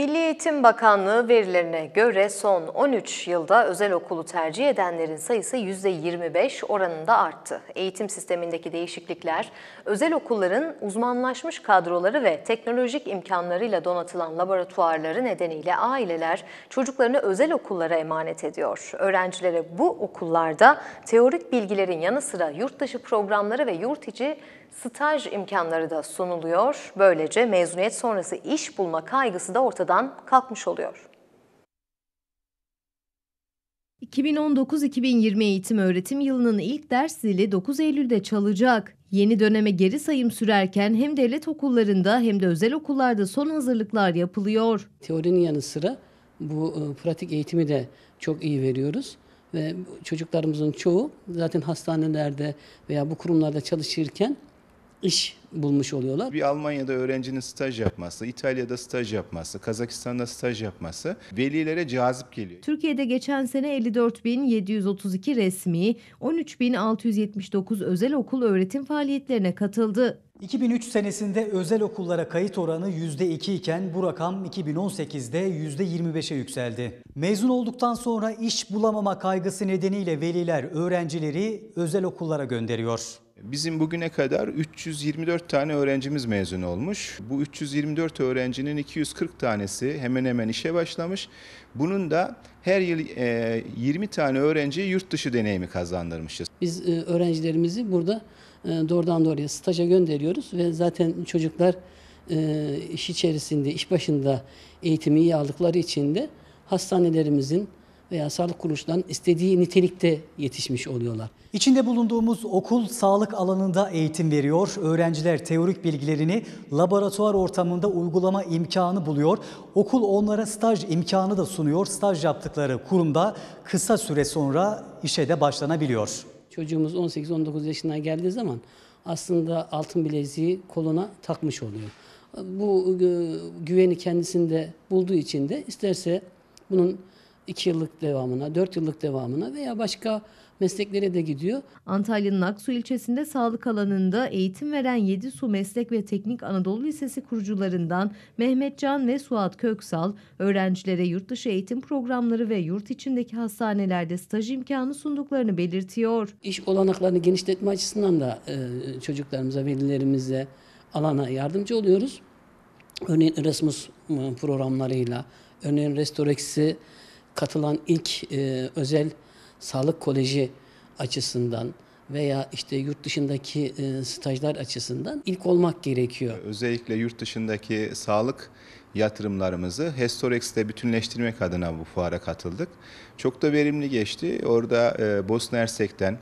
Milli Eğitim Bakanlığı verilerine göre son 13 yılda özel okulu tercih edenlerin sayısı %25 oranında arttı. Eğitim sistemindeki değişiklikler, özel okulların uzmanlaşmış kadroları ve teknolojik imkanlarıyla donatılan laboratuvarları nedeniyle aileler çocuklarını özel okullara emanet ediyor. Öğrencilere bu okullarda teorik bilgilerin yanı sıra yurt dışı programları ve yurt içi staj imkanları da sunuluyor. Böylece mezuniyet sonrası iş bulma kaygısı da ortada ortadan kalkmış oluyor. 2019-2020 eğitim öğretim yılının ilk ders zili 9 Eylül'de çalacak. Yeni döneme geri sayım sürerken hem devlet okullarında hem de özel okullarda son hazırlıklar yapılıyor. Teorinin yanı sıra bu e, pratik eğitimi de çok iyi veriyoruz ve çocuklarımızın çoğu zaten hastanelerde veya bu kurumlarda çalışırken iş bulmuş oluyorlar. Bir Almanya'da öğrencinin staj yapması, İtalya'da staj yapması, Kazakistan'da staj yapması velilere cazip geliyor. Türkiye'de geçen sene 54.732 resmi, 13.679 özel okul öğretim faaliyetlerine katıldı. 2003 senesinde özel okullara kayıt oranı %2 iken bu rakam 2018'de %25'e yükseldi. Mezun olduktan sonra iş bulamama kaygısı nedeniyle veliler öğrencileri özel okullara gönderiyor. Bizim bugüne kadar 324 tane öğrencimiz mezun olmuş. Bu 324 öğrencinin 240 tanesi hemen hemen işe başlamış. Bunun da her yıl 20 e, tane öğrenci yurt dışı deneyimi kazandırmışız. Biz e, öğrencilerimizi burada e, doğrudan doğruya staja gönderiyoruz ve zaten çocuklar iş içerisinde, iş başında eğitimi iyi aldıkları için de hastanelerimizin, veya sağlık kuruluşundan istediği nitelikte yetişmiş oluyorlar. İçinde bulunduğumuz okul sağlık alanında eğitim veriyor. Öğrenciler teorik bilgilerini laboratuvar ortamında uygulama imkanı buluyor. Okul onlara staj imkanı da sunuyor. Staj yaptıkları kurumda kısa süre sonra işe de başlanabiliyor. Çocuğumuz 18-19 yaşına geldiği zaman aslında altın bileziği koluna takmış oluyor. Bu güveni kendisinde bulduğu için de isterse bunun 2 yıllık devamına, 4 yıllık devamına veya başka mesleklere de gidiyor. Antalya'nın Aksu ilçesinde sağlık alanında eğitim veren 7 Su Meslek ve Teknik Anadolu Lisesi kurucularından Mehmet Can ve Suat Köksal öğrencilere yurt dışı eğitim programları ve yurt içindeki hastanelerde staj imkanı sunduklarını belirtiyor. İş olanaklarını genişletme açısından da e, çocuklarımıza, velilerimize alana yardımcı oluyoruz. Örneğin Erasmus programlarıyla, örneğin Restorex'i katılan ilk e, özel sağlık koleji açısından veya işte yurt dışındaki e, stajlar açısından ilk olmak gerekiyor. E, özellikle yurt dışındaki sağlık yatırımlarımızı Hestorex'te bütünleştirmek adına bu fuara katıldık. Çok da verimli geçti. Orada e, Bosna Hersek'ten,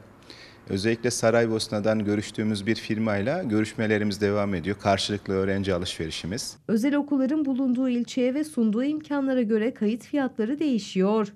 Özellikle Saraybosna'dan görüştüğümüz bir firmayla görüşmelerimiz devam ediyor. Karşılıklı öğrenci alışverişimiz. Özel okulların bulunduğu ilçeye ve sunduğu imkanlara göre kayıt fiyatları değişiyor.